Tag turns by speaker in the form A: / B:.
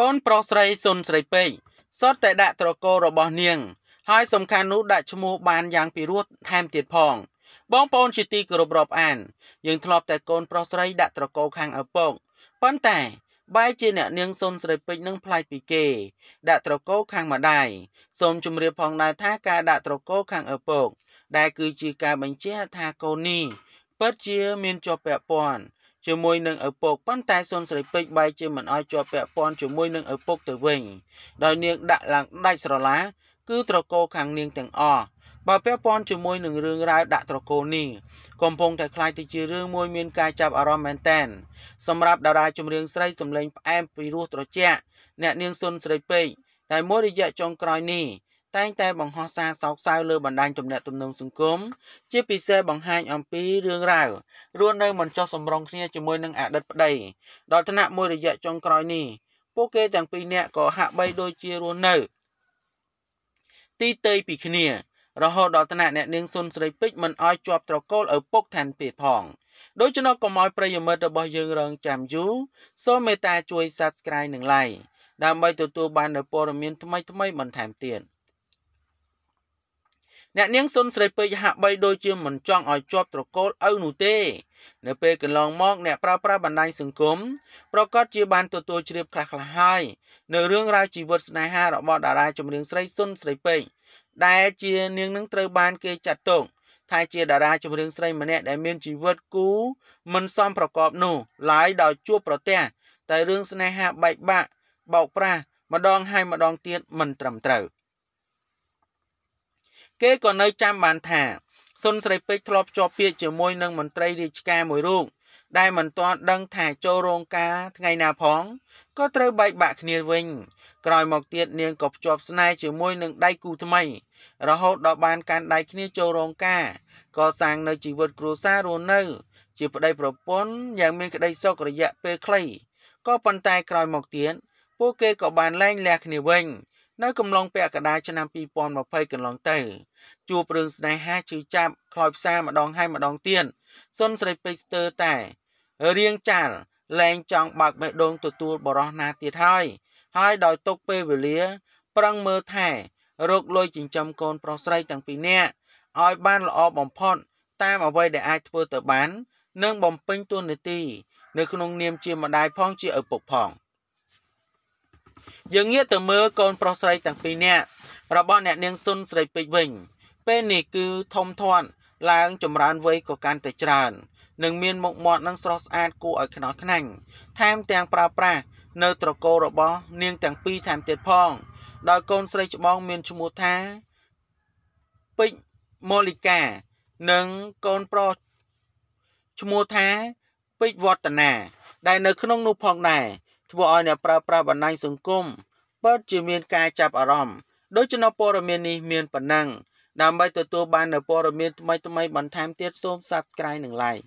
A: កូនប្រុសស្រីសុនស្រីពេកសុទ្ធតែដាក់ត្រកូលរបស់នាង ហើយ សំខាន់នោះដាក់ឈ្មោះ បានយ៉ាងពិរោះថែមទៀតផងបងប្អូនជាទីគោរពរាប់អានយើងធ្លាប់តែកូនប្រុសស្រីដាក់ត្រកូលខាងឪពុកប៉ុន្តែបែជាអ្នកនាងសុនស្រីពេជ្រនឹងផ្លាយពីគេ ដាក់ត្រកូលខាងម្ដាយសូមជម្រាបផងដែរថាការដាក់ត្រកូលខាងឪពុកដែលគឺជាការបញ្ជាក់ថាកូននេះពិតជាមានជាប់ពាក់ព័ន្ធជាមួយនឹងឪពុកប៉ុន្តែសុនស្រីពេជ្របែរជាមិនអោយជាប់ពាក់ព័ន្ធជាមួយនឹងឪពុកទៅវិញដោយនាងដាក់ឡើងដាច់ស្រឡាគឺត្រកូលខាងនាងទាំងអស់បើពាក់ព័ន្ធជាមួយនឹងរឿងរ៉ាវដាក់ត្រកូលនេះកំពុងតែคล้ายទៅជារឿងមួយមានការចាប់អារម្មណ៍មែនតែនសម្រាប់តារាចម្រៀងស្រីសម្លេងផ្អែមពីរោះត្រជាក់ អ្នកនាងសុនស្រីពេជ្រដែលមួយរយៈចុងក្រោយនេះតែងតែបង្ហោះសារសោកសៅលើបណ្ដាញទំនាក់ទំនងសង្គមជាពិសេសបង្ហាញអំពីរឿងរ៉ាវរស់នៅមិនចុះសម្រុងគ្នាជាមួយនឹងអតីតប្តីដល់ថ្នាក់មួយរយៈចុងក្រោយនេះពួកគេទាំងពីរនាក់ក៏ហាក់បីដូចជារស់នៅទីតេយពីគ្នារហូតដល់ថ្នាក់អ្នកនាងសុនស្រីពេជ្រមិនអោយជាប់ត្រកូលឪពុកឋានពេទ្យផងដូច្នោះកុំអោយប្រិយមិត្តរបស់យើងរងចាំយូរសូមមេត្តាជួយ Subscribe និង Like ដើម្បីទទួលបាននូវព័ត៌មានថ្មីៗបន្ថែមទៀត។អ្នកនាងសុនស្រីពេជ្រហាក់បីដូចជាមិនចង់ឲ្យជាប់ត្រកូលឪនោះទេនៅពេលកន្លងមក អ្នកប្រើប្រាស់បណ្ដាញសង្គមប្រកាសជាបានទទួលជ្រាបខ្លះៗហើយ នៅរឿងរ៉ាវជីវិត ស្នេហារបស់តារាចម្រៀងស្រីសុនស្រីពេជ្រដែលជានាងនឹងត្រូវបានគេចាត់ទុកថាជាតារាចម្រៀងស្រីម្នាក់ដែលមានជីវិតគូ មិនសមប្រកបនោះឡើយដោយជួបប្រទះតែរឿងស្នេហាបែកបាក់បោកប្រាស់ម្ដងហើយម្ដងទៀតមិនត្រឹមត្រូវគេក៏នៅចាំបានថាសុនស្រីពេជ្រធ្លាប់ជាប់ពាក្យជាមួយនឹងមន្ត្រីរាជការមួយរូបដែលមិនទាន់ដឹងថាចូលរោងការថ្ងៃណាផងក៏ត្រូវបែកបាក់គ្នាវិញ ក្រោយមកទៀតនាងក៏ភ្ជាប់ស្នេហ៍ជាមួយនឹងដៃគូថ្មី រហូតដល់បានកាន់ដៃគ្នាចូលរោងការកសាងនៅជីវិតគ្រួសាររស់នៅ ជាប្តីប្រពន្ធយ៉ាងមានក្តីសុខរយៈពេលខ្លីក៏ប៉ុន្តែក្រោយមកទៀតពួកគេក៏បានលែងលះគ្នាវិញនៅកំឡុងពាក់កណ្ដាលឆ្នាំ2020កន្លងទៅជួបរឿងស្នេហាជឿចាប់ខ្លោចផ្សាម្ដងហើយម្ដងទៀតសុនស្រីពេជ្រស្ទើរតែរៀងចាល់លែងចង់បើកបេះដូងទទួលបរោះណាទៀតហើយហើយដោយຕົកពេលវេលា ប្រឹងមើលថែរកលុយចិញ្ចឹមកូនប្រុសស្រីទាំងពីរនាក់ឲ្យបានល្អបំផុត តាមអ្វីដែលអាចធ្វើទៅបាននិងបំពេញតួនាទីនៅក្នុងនាមជាម្ដាយផងជាឪពុកផង។យើងងាកទៅមើលកូនប្រុសស្រីទាំងពីរនាក់របស់អ្នកនាងស៊ុនស្រីពេជ្រវិញ ពេលនេះគឺធំធាន់ឡើងចម្រើនវ័យក៏កាន់តែច្រើន និងមានមុខមាត់និងស្រស់ស្អាតគួរឲ្យខ្នល់ខ្នាញ់ថែមទាំងប្រើប្រាស់នៅត្រកូលរបស់ នាងទាំងពីរថែមទៀតផង ដោយកូនស្រីច្បង មានឈ្មោះថាពេជ្រម៉ូលីកានិងកូនប្រុសឈ្មោះថាពេជ្រវឌ្ឍនាដែលនៅ ក្នុងនោះផងដែរធ្វើឲ្យអ្នកប្រើប្រាស់បណ្ដាញសង្គមពិតជាមានការចាប់អារម្មណ៍ដូច្នោះព័ត៌មាននេះមានប៉ុណ្ណឹងដើម្បីទទួលបាននូវព័ត៌មានថ្មីៗបន្ថែមទៀតសូម Subscribe និង Like